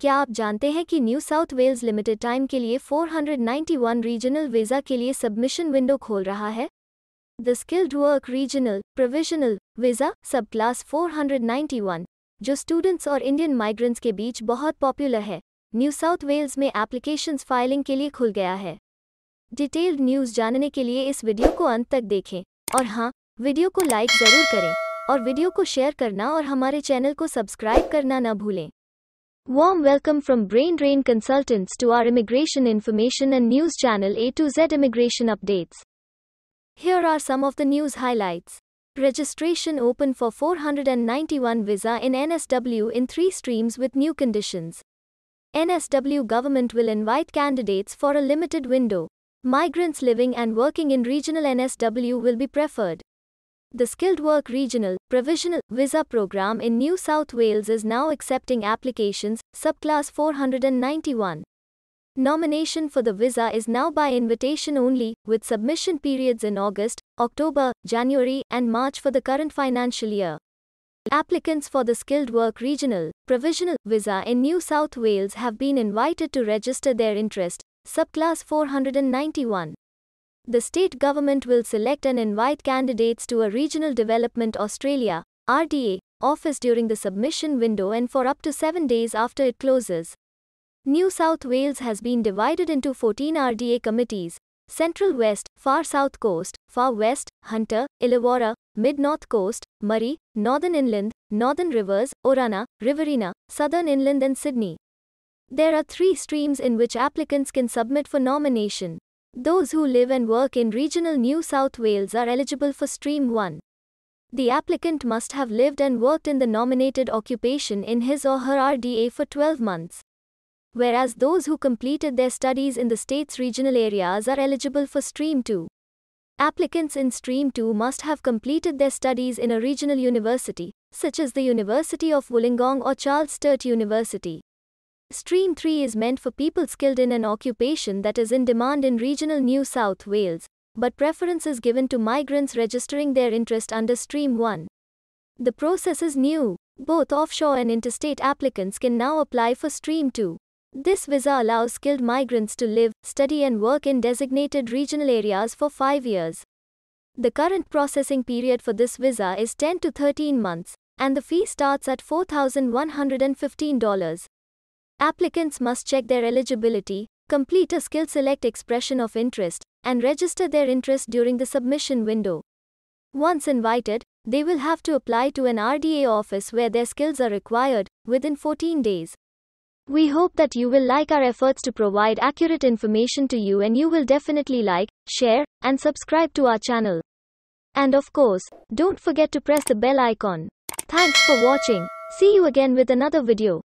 क्या आप जानते हैं कि New South Wales limited time के लिए 491 रीजनल वीज़ा के लिए सबमिशन विंडो खोल रहा है the skilled work regional provisional visa subclass 491 जो स्टूडेंट्स और इंडियन माइग्रेंट्स के बीच बहुत पॉपुलर है न्यू साउथ वेल्स में एप्लीकेशंस फाइलिंग के लिए खुल गया है डिटेल्ड न्यूज़ जानने के लिए इस वीडियो को अंत तक देखें और हाँ वीडियो को लाइक ज़रूर करें और वीडियो को शेयर करना और हमारे चैनल को सब्सक्राइब करना न भूलें Warm welcome from Brain Drain Consultants to our immigration information and news channel A to Z Immigration Updates. Here are some of the news highlights. Registration open for 491 visa in NSW in three streams with new conditions. NSW government will invite candidates for a limited window. Migrants living and working in regional NSW will be preferred. The Skilled Work Regional Provisional Visa Program in New South Wales is now accepting applications, subclass 491. Nomination for the visa is now by invitation only, with submission periods in August, October, January, and March for the current financial year. Applicants for the Skilled Work Regional Provisional Visa in New South Wales have been invited to register their interest, subclass 491 the state government will select and invite candidates to a Regional Development Australia RDA office during the submission window and for up to 7 days after it closes. New South Wales has been divided into 14 RDA committees Central West, Far South Coast, Far West, Hunter, Illawarra, Mid North Coast, Murray, Northern Inland, Northern Rivers, Orana, Riverina, Southern Inland, and Sydney. There are three streams in which applicants can submit for nomination. Those who live and work in regional New South Wales are eligible for Stream 1. The applicant must have lived and worked in the nominated occupation in his or her RDA for 12 months. Whereas those who completed their studies in the state's regional areas are eligible for Stream 2. Applicants in Stream 2 must have completed their studies in a regional university, such as the University of Wollongong or Charles Sturt University. Stream 3 is meant for people skilled in an occupation that is in demand in regional New South Wales, but preference is given to migrants registering their interest under Stream 1. The process is new. Both offshore and interstate applicants can now apply for Stream 2. This visa allows skilled migrants to live, study, and work in designated regional areas for five years. The current processing period for this visa is 10 to 13 months, and the fee starts at $4,115. Applicants must check their eligibility, complete a skill select expression of interest, and register their interest during the submission window. Once invited, they will have to apply to an RDA office where their skills are required within 14 days. We hope that you will like our efforts to provide accurate information to you and you will definitely like, share, and subscribe to our channel. And of course, don't forget to press the bell icon. Thanks for watching. See you again with another video.